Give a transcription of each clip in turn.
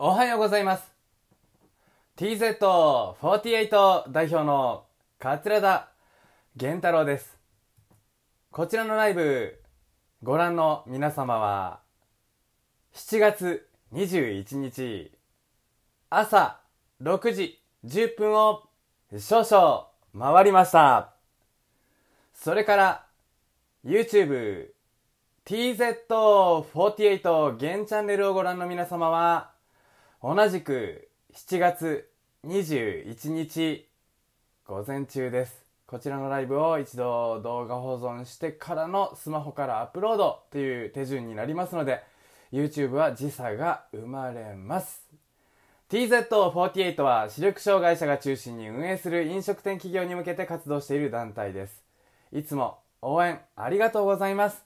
おはようございます。TZ48 代表の桂田源太郎です。こちらのライブご覧の皆様は7月21日朝6時10分を少々回りました。それから YouTube TZ48 現チャンネルをご覧の皆様は同じく7月21日午前中です。こちらのライブを一度動画保存してからのスマホからアップロードという手順になりますので、YouTube は時差が生まれます。TZ48 は視力障害者が中心に運営する飲食店企業に向けて活動している団体です。いつも応援ありがとうございます。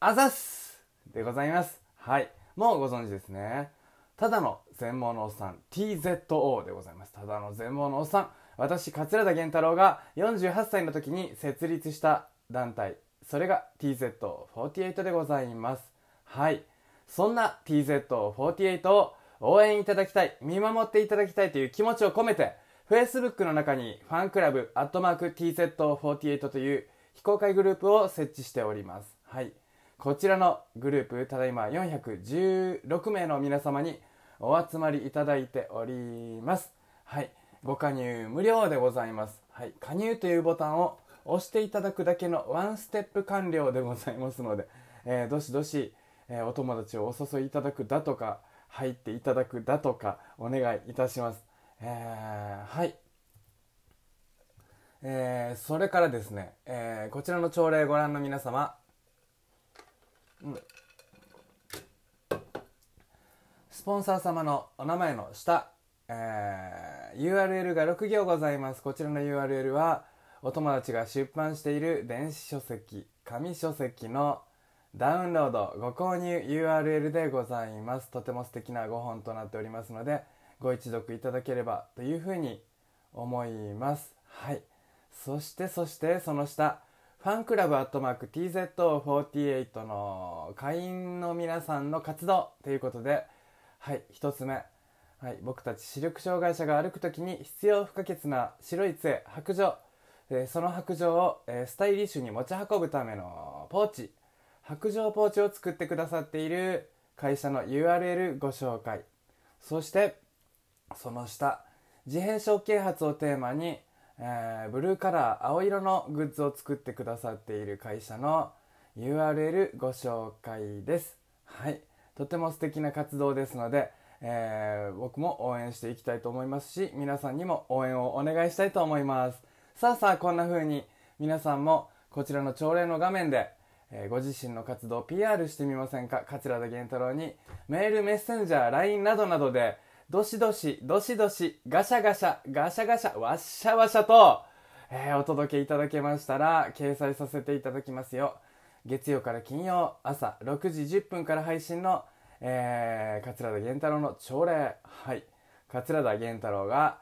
あざっすでございます。はい。もうご存知ですね。ただの全盲のおっさん TZO でございますただの全盲のおっさん私桂田源太郎が48歳の時に設立した団体それが TZO48 でございますはいそんな TZO48 を応援いただきたい見守っていただきたいという気持ちを込めて Facebook の中にファンクラブアットマーク TZ48 という非公開グループを設置しておりますはいこちらのグループただいま416名の皆様にお集まりいただいております。はい。ご加入無料でございます。はい。加入というボタンを押していただくだけのワンステップ完了でございますので、えー、どしどし、えー、お友達をお誘いいただくだとか、入っていただくだとか、お願いいたします。えー、はい。えー、それからですね、えー、こちらの朝礼ご覧の皆様、うん、ポンサー様のお名前の下、えー、URL が6行ございます。こちらの URL は、お友達が出版している電子書籍、紙書籍のダウンロード、ご購入 URL でございます。とても素敵なご本となっておりますので、ご一読いただければというふうに思います。はい。そして、そして、その下、ファンクラブアットマーク TZO48 の会員の皆さんの活動ということで、はい1つ目、はい、僕たち視力障害者が歩く時に必要不可欠な白い杖白杖、えー、その白杖を、えー、スタイリッシュに持ち運ぶためのポーチ白杖ポーチを作ってくださっている会社の URL ご紹介そしてその下自閉症啓発をテーマに、えー、ブルーカラー青色のグッズを作ってくださっている会社の URL ご紹介ですはいとても素敵な活動ですので、えー、僕も応援していきたいと思いますし皆さんにも応援をお願いしたいと思いますさあさあこんな風に皆さんもこちらの朝礼の画面で、えー、ご自身の活動を PR してみませんか桂田源太郎にメールメッセンジャー LINE などなどでどしどしどしどしガシャガシャガシャガシャワッシャワシャと、えー、お届けいただけましたら掲載させていただきますよ月曜から金曜朝6時10分から配信の、えー、桂田源太郎の朝礼はい桂田源太郎が、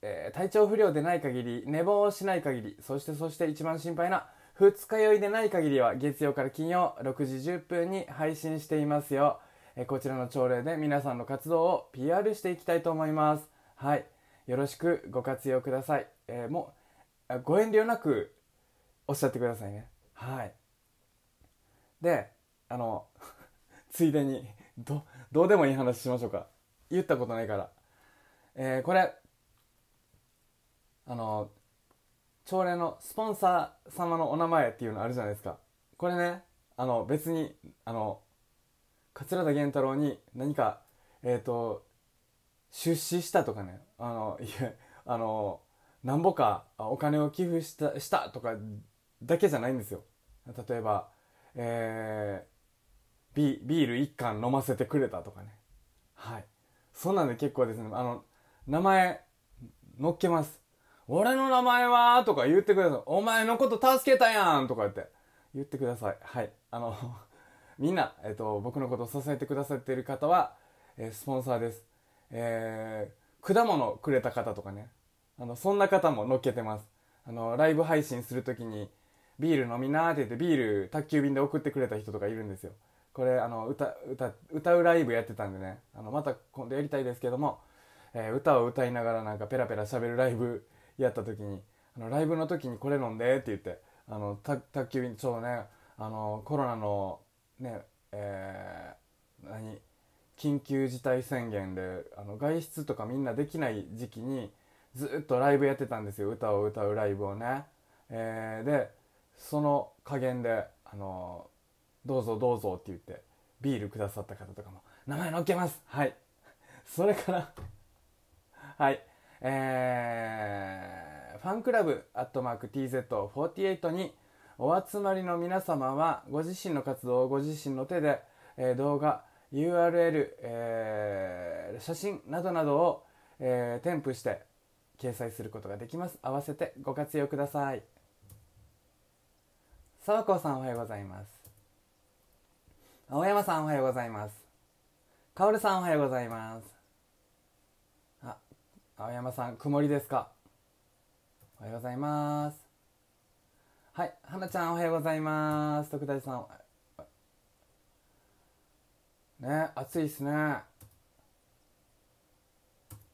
えー、体調不良でない限り寝坊しない限りそしてそして一番心配な二日酔いでない限りは月曜から金曜6時10分に配信していますよ、えー、こちらの朝礼で皆さんの活動を PR していきたいと思いますはいよろしくご活用ください、えー、もうご遠慮なくおっしゃってくださいねはいであの ついでにどどうでもいい話しましょうか言ったことないから、えー、これあの朝礼のスポンサー様のお名前っていうのあるじゃないですかこれねあの別にあの桂田源太郎に何かえっ、ー、と出資したとかねあのいえあのなんぼかお金を寄付したしたとかだけじゃないんですよ例えばえー、ビビール1缶飲ませてくれたとかねはいそんなんで結構ですねあの名前乗っけます俺の名前はとか言ってくださいお前のこと助けたやんとか言って言ってくださいはいあの みんな、えっと、僕のことを支えてくださっている方は、えー、スポンサーですえー、果物くれた方とかねあのそんな方も乗っけてますあのライブ配信するときにビール飲みなーって言ってビール宅急便で送ってくれた人とかいるんですよこれあの歌歌歌うライブやってたんでねあのまた今度やりたいですけども、えー、歌を歌いながらなんかペラペラしゃべるライブやった時にあのライブの時にこれ飲んでって言ってあの宅急便ちょうどねあのコロナのねえー、何緊急事態宣言であの外出とかみんなできない時期にずっとライブやってたんですよ歌を歌うライブをね、えー、でその加減であのどうぞどうぞって言ってビールくださった方とかも名前載っけますはい それから はいえー、ファンクラブアットマーク TZ48 にお集まりの皆様はご自身の活動をご自身の手で、えー、動画 URL、えー、写真などなどを、えー、添付して掲載することができます合わせてご活用ください沢子さんおはようございます青山さんおはようございますかおるさんおはようございますあ青山さん曇りですかおはようございますはい花ちゃんおはようございます徳大さんね暑いっすね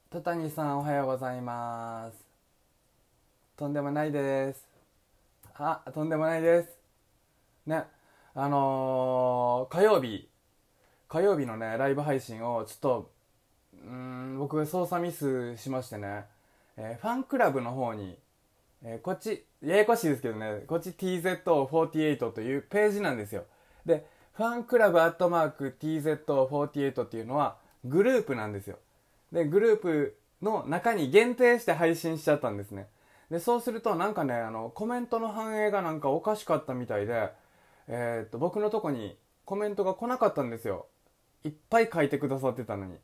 戸谷さんおはようございますとんでもないですあとんでもないですね、あのー、火曜日、火曜日のね、ライブ配信をちょっと、うん、僕操作ミスしましてね、えー、ファンクラブの方に、えー、こっち、ややこしいですけどね、こっち TZ48 というページなんですよ。で、ファンクラブアットマーク TZ48 っていうのはグループなんですよ。で、グループの中に限定して配信しちゃったんですね。で、そうするとなんかね、あの、コメントの反映がなんかおかしかったみたいで、えー、っと、僕のとこにコメントが来なかったんですよ。いっぱい書いてくださってたのに。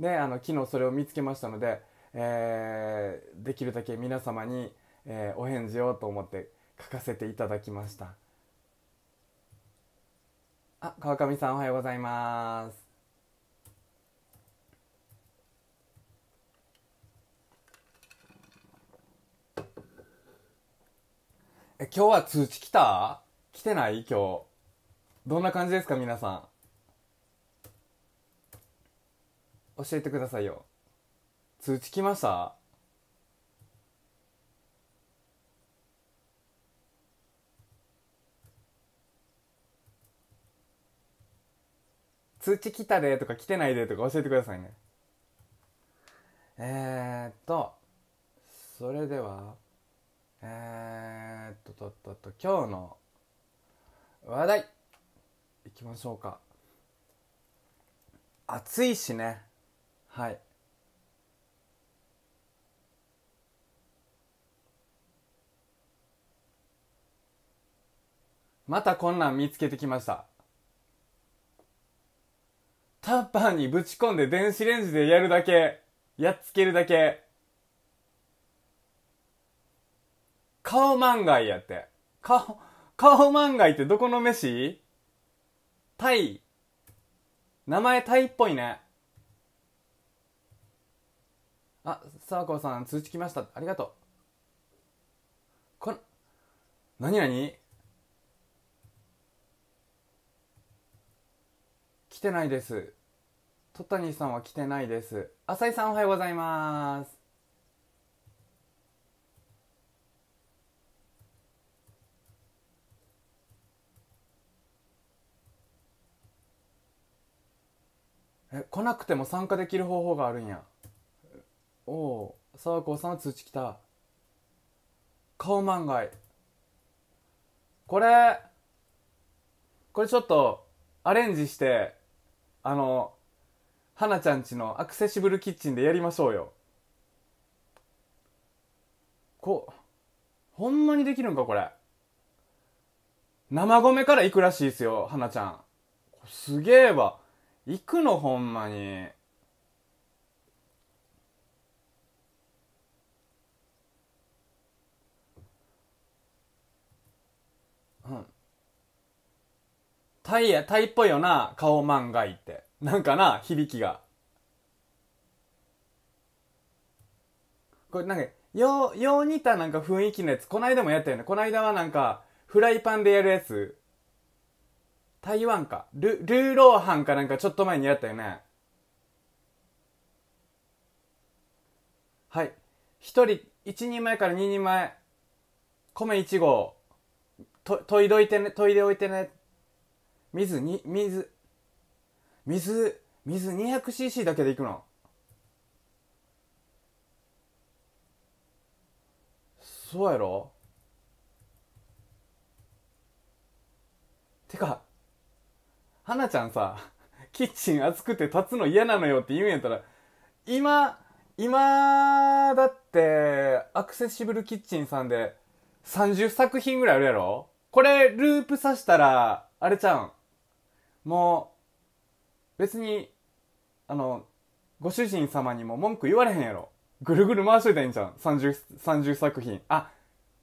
で、あの、昨日それを見つけましたので、えー、できるだけ皆様に、えー、お返事をと思って書かせていただきました。あ、川上さんおはようございます。え、今日は通知来た来てない今日どんな感じですか皆さん教えてくださいよ通知来ました通知来たでとか来てないでとか教えてくださいねえー、っとそれではえー、っととっとと今日の話題いきましょうか暑いしねはいまたこんなん見つけてきましたタッパーにぶち込んで電子レンジでやるだけやっつけるだけ顔漫画やって顔カオマンガイってどこの飯タイ。名前タイっぽいね。あ、サーコさん通知来ました。ありがとう。こなになに来てないです。ニ谷さんは来てないです。浅井さんおはようございます。え来なくても参加できる方法があるんやおお沢子さん通知来た顔漫画これこれちょっとアレンジしてあの花ちゃんちのアクセシブルキッチンでやりましょうよこほんまにできるんかこれ生米からいくらしいっすよ花ちゃんすげえわ行くのほんまにうんタイやタイっぽいよな顔漫画いってなんかな響きがこれなんかよう、よう似たなんか雰囲気のやつ、こないだもやったよね。こないだはなんか、フライパンでやるやつ。台湾か。ル、ルーローハンかなんかちょっと前にやったよね。はい。一人、一人前から二人前。米一合。と、といどいてね、といでおいてね。水に、水。水、水 200cc だけでいくの。そうやろてか、花ちゃんさ、キッチン熱くて立つの嫌なのよって言うんやったら、今、今、だって、アクセシブルキッチンさんで30作品ぐらいあるやろこれ、ループさしたら、あれちゃうん。もう、別に、あの、ご主人様にも文句言われへんやろ。ぐるぐる回しといたらいいんじゃん。30、30作品。あ、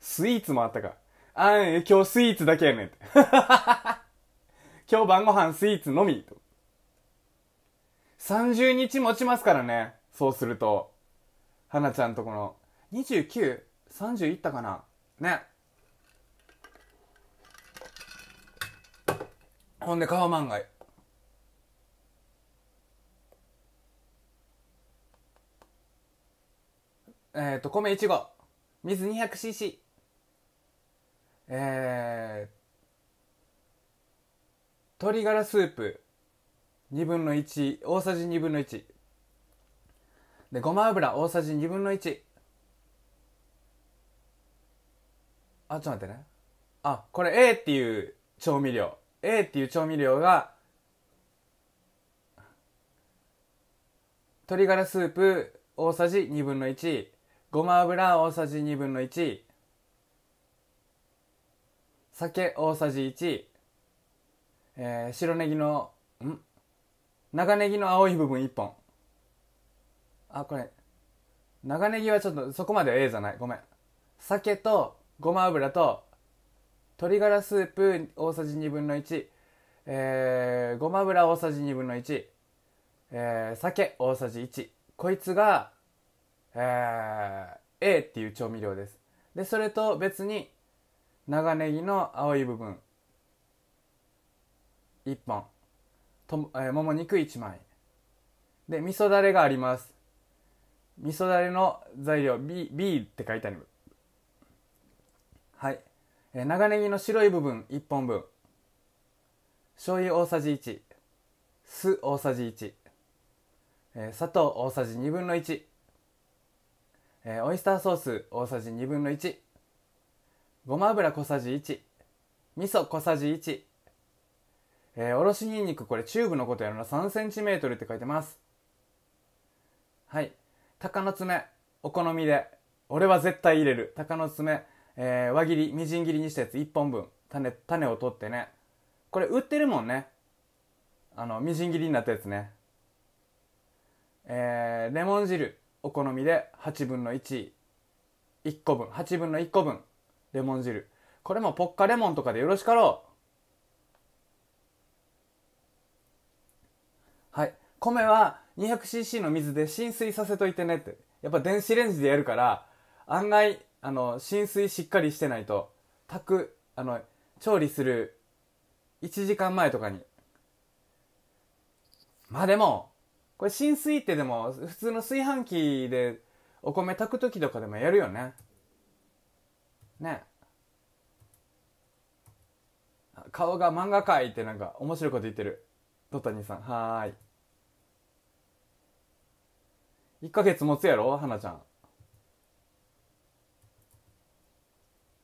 スイーツもあったか。あ今日スイーツだけやねんって。今日晩ご飯スイーツのみと。30日持ちますからね。そうすると。はなちゃんとこの、29、30いったかなね。ほんで、川万がい。えっ、ー、と、米1合。水 200cc。えー、っ鶏ガラスープ1 1大さじ1 2 1でごま油大さじ1 2 1あちょっと待ってねあこれ A っていう調味料 A っていう調味料が鶏ガラスープ大さじ1 2 1ごま油大さじ1 2 1酒大さじ1えー、白ネギのん長ネギの青い部分1本あこれ長ネギはちょっとそこまでは A じゃないごめん酒とごま油と鶏ガラスープ大さじ1 2分の1、えー、ごま油大さじ1 2分の1、えー、酒大さじ1こいつが、えー、A っていう調味料ですでそれと別に長ネギの青い部分1本と、えー、もも肉1枚で味噌だれがあります味噌だれの材料 B, B って書いてあるはい、えー、長ネギの白い部分1本分醤油大さじ1酢大さじ1、えー、砂糖大さじ1 2分の1、えー、オイスターソース大さじ1 2分の1ごま油小さじ1味噌小さじ1えー、おろしにんにくこれチューブのことやるな 3cm って書いてますはい鷹の爪お好みで俺は絶対入れる鷹の爪、えー、輪切りみじん切りにしたやつ1本分種種を取ってねこれ売ってるもんねあのみじん切りになったやつねえー、レモン汁お好みで8分の11個分8分の1個分レモン汁これもポッカレモンとかでよろしかろうはい米は 200cc の水で浸水させといてねってやっぱ電子レンジでやるから案外あの浸水しっかりしてないと炊くあの調理する1時間前とかにまあでもこれ浸水ってでも普通の炊飯器でお米炊く時とかでもやるよねね顔が漫画界ってなんか面白いこと言ってるドタニさんはーい1ヶ月持つやろ花ちゃん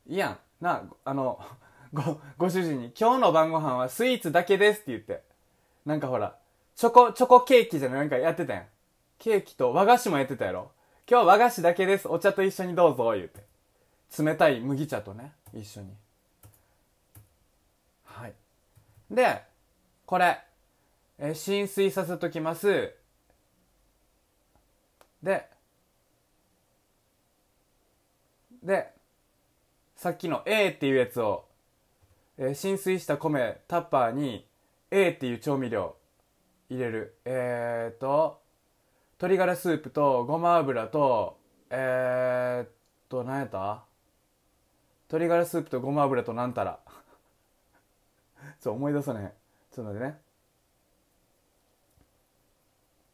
いいやんなあのごご主人に「今日の晩ご飯はスイーツだけです」って言ってなんかほらチョコチョコケーキじゃないなんかやってたやんケーキと和菓子もやってたやろ今日和菓子だけですお茶と一緒にどうぞ言うて冷たい麦茶とね一緒にはいでこれえ浸水させときますででさっきの A っていうやつを、え浸水した米タッパーに A っていう調味料入れるえっ、と鶏ガラスープとごま油とえー、っと何やった鶏ガラスープとごま油となんたら そう思い出さねちょっと待ってね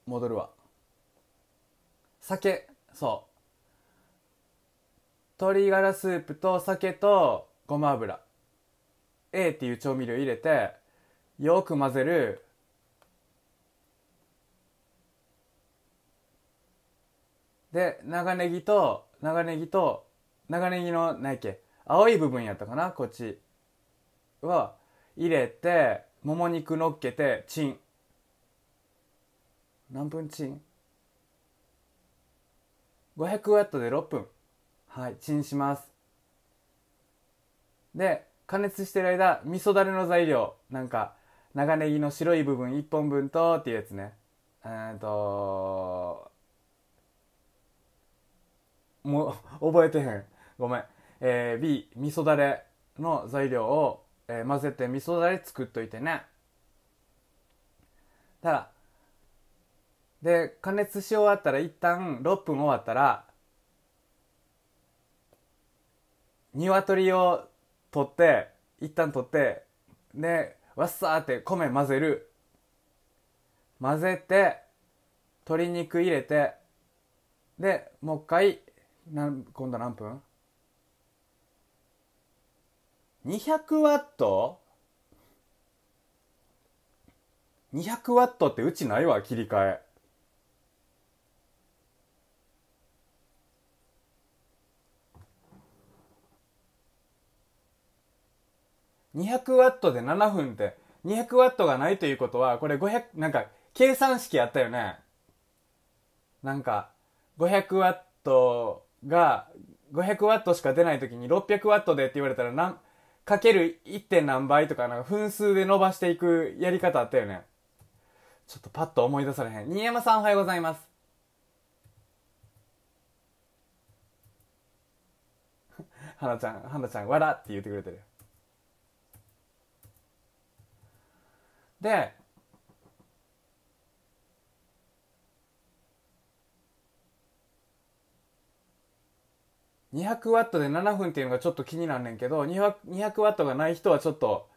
戻るわ酒そう鶏ガラスープと酒とごま油 A っていう調味料入れてよく混ぜるで長ネギと長ネギと長ネギの何やっけ青い部分やったかなこっちは入れてもも肉のっけてチン何分チン ?500 ワットで6分。はい、チンします。で、加熱してる間、味噌だれの材料、なんか、長ネギの白い部分1本分と、っていうやつね。えっと、もう、覚えてへん。ごめん。えー、B、味噌だれの材料を、えー、混ぜて味噌だれ作っといてね。ただ、で加熱し終わったら一旦6分終わったら鶏を取って一旦取ってでわっさーって米混ぜる混ぜて鶏肉入れてでもう一回なん今度何分 ?200 ワット ?200 ワットってうちないわ切り替え200ワットで7分って200ワットがないということはこれ500なんか計算式あったよねなんか500ワットが500ワットしか出ない時に600ワットでって言われたらん、かける 1. 点何倍とかなんか分数で伸ばしていくやり方あったよねちょっとパッと思い出されへん新山さんおはようございます 花ちゃん花ちゃん笑って言ってくれてるで200ワットで7分っていうのがちょっと気になんねんけど200、w ワットがない人はちょっと、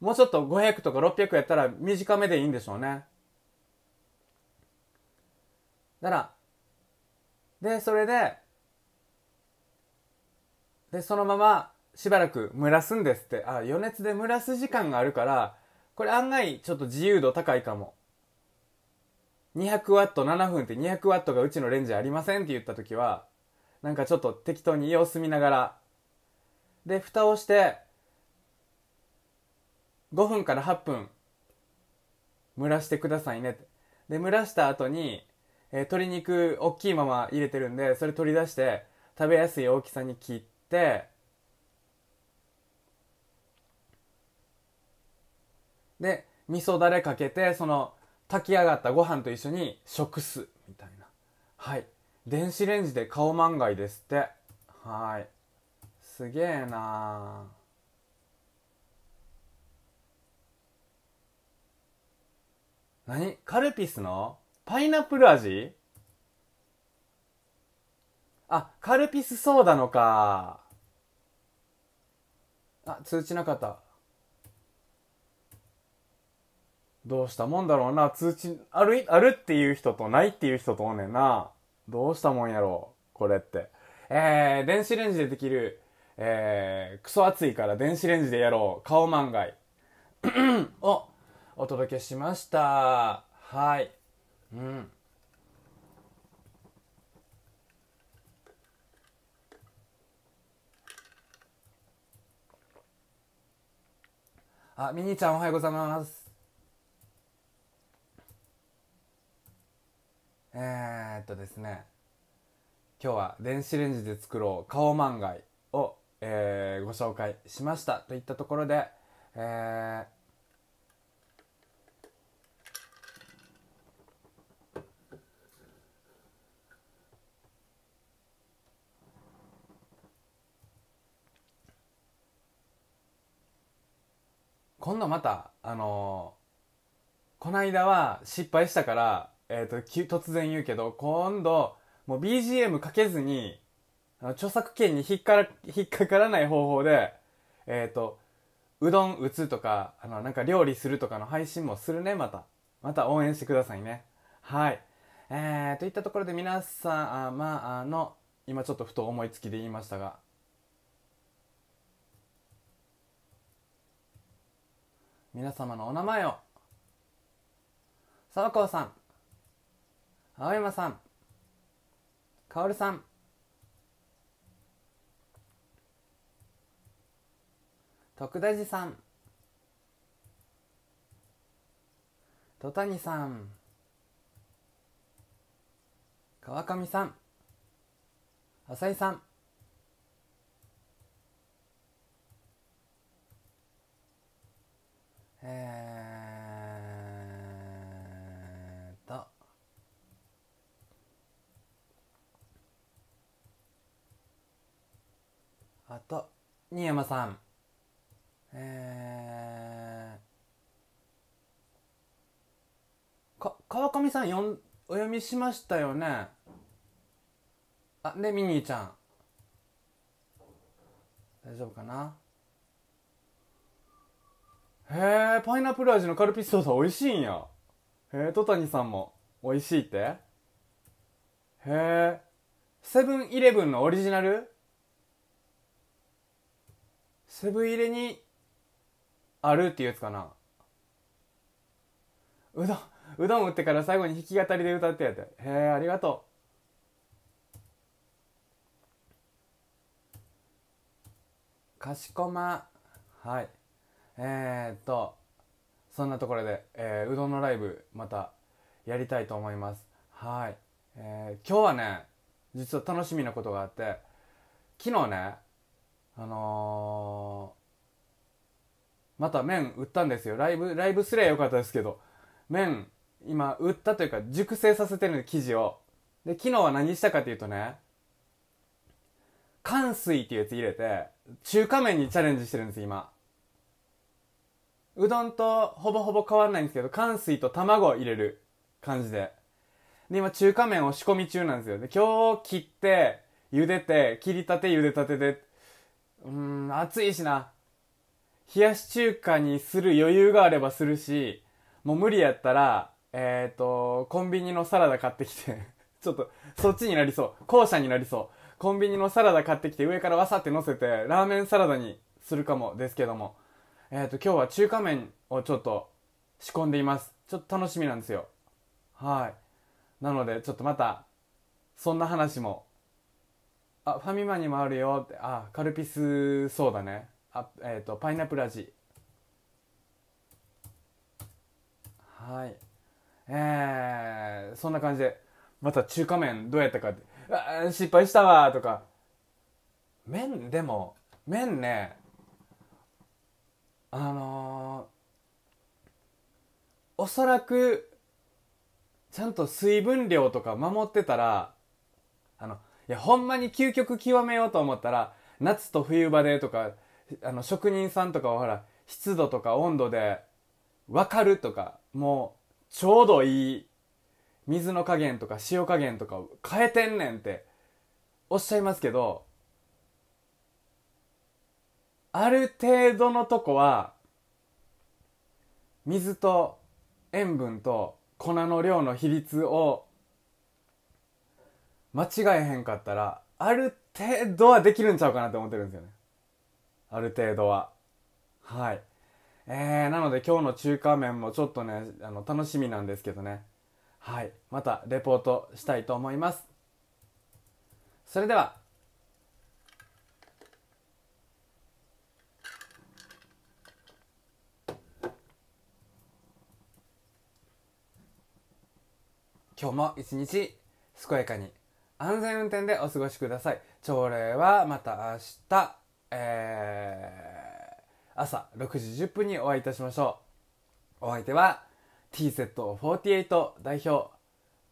もうちょっと500とか600やったら短めでいいんでしょうね。だから、で、それで、で、そのまましばらく蒸らすんですって。あ、余熱で蒸らす時間があるから、これ案外ちょっと自由度高いかも。200W7 分って 200W がうちのレンジありませんって言った時は、なんかちょっと適当に様子見ながら、で、蓋をして、5分から8分、蒸らしてくださいねって。で、蒸らした後に、えー、鶏肉大きいまま入れてるんで、それ取り出して、食べやすい大きさに切って、で味噌だれかけてその炊き上がったご飯と一緒に食すみたいなはい電子レンジで顔がいですってはいすげえなー何カルピスのパイナップル味あ、カルピスソーダのか。あ、通知なかった。どうしたもんだろうな。通知、ある、あるっていう人とないっていう人とおんねんな。どうしたもんやろう。これって。えー、電子レンジでできる、えー、クソ暑いから電子レンジでやろう。顔漫画を お届けしました。はい。うん。あ、ミニーちゃんおはようございます。えー、っとですね今日は電子レンジで作ろう顔漫画を、えー、ご紹介しましたといったところで、えー、今度またあのー、この間は失敗したからえっ、ー、と、突然言うけど、今度、もう BGM かけずに、著作権に引っから引っかからない方法で、えっ、ー、と、うどん打つとか、あの、なんか料理するとかの配信もするね、また。また応援してくださいね。はい。えー、といったところで皆さん、まあの、今ちょっとふと思いつきで言いましたが、皆様のお名前を、沢川さん、青山さん、かおるさん、徳田寺さん、戸谷さん、川上さん、浅井さん、えーあと新山さんえー、か川上さんよんお読みしましたよねあでミニーちゃん大丈夫かなへえパイナップル味のカルピスソーダ美味しいんやへえ戸谷さんも美味しいってへえセブンイレブンのオリジナルセブン入れにあるっていうやつかなうどんうどん売ってから最後に弾き語りで歌ってやってへえありがとうかしこまはいえー、っとそんなところで、えー、うどんのライブまたやりたいと思いますはい、えー、今日はね実は楽しみなことがあって昨日ねあのー、また麺売ったんですよ。ライブ、ライブすりゃよかったですけど、麺、今、売ったというか、熟成させてるんで、生地を。で、昨日は何したかっていうとね、乾水っていうやつ入れて、中華麺にチャレンジしてるんです、今。うどんとほぼほぼ変わんないんですけど、乾水と卵を入れる感じで。で、今中華麺を仕込み中なんですよ。で、今日切って、茹でて、切りたて茹でたてでうーん、暑いしな。冷やし中華にする余裕があればするし、もう無理やったら、えっ、ー、と、コンビニのサラダ買ってきて ちょっと、そっちになりそう。校舎になりそう。コンビニのサラダ買ってきて上からわさって乗せて、ラーメンサラダにするかもですけども。えっ、ー、と、今日は中華麺をちょっと仕込んでいます。ちょっと楽しみなんですよ。はい。なので、ちょっとまた、そんな話もあファミマにもあるよってあカルピスそうだねあえっ、ー、とパイナップル味はいえー、そんな感じでまた中華麺どうやったかってあ失敗したわとか麺でも麺ねあのー、おそらくちゃんと水分量とか守ってたらあのいや、ほんまに究極極めようと思ったら、夏と冬場でとか、あの、職人さんとかはほら、湿度とか温度で、わかるとか、もう、ちょうどいい、水の加減とか塩加減とかを変えてんねんって、おっしゃいますけど、ある程度のとこは、水と塩分と粉の量の比率を間違えへんかったら、ある程度はできるんちゃうかなって思ってるんですよね。ある程度は。はい。えー、なので今日の中華麺もちょっとね、あの、楽しみなんですけどね。はい。またレポートしたいと思います。それでは。今日も一日健やかに安全運転でお過ごしください。朝礼はまた明日、えー、朝6時10分にお会いいたしましょう。お相手は TZ48 代表、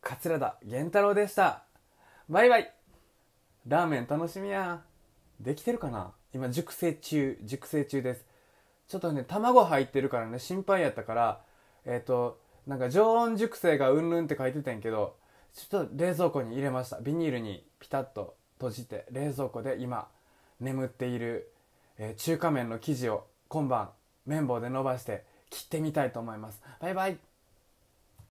桂田源太郎でした。バイバイラーメン楽しみや。できてるかな今熟成中、熟成中です。ちょっとね、卵入ってるからね、心配やったから、えっ、ー、と、なんか常温熟成がうんぬんって書いてたんやけど、ちょっと冷蔵庫に入れましたビニールにピタッと閉じて冷蔵庫で今眠っている、えー、中華麺の生地を今晩綿棒で伸ばして切ってみたいと思いますバイバイ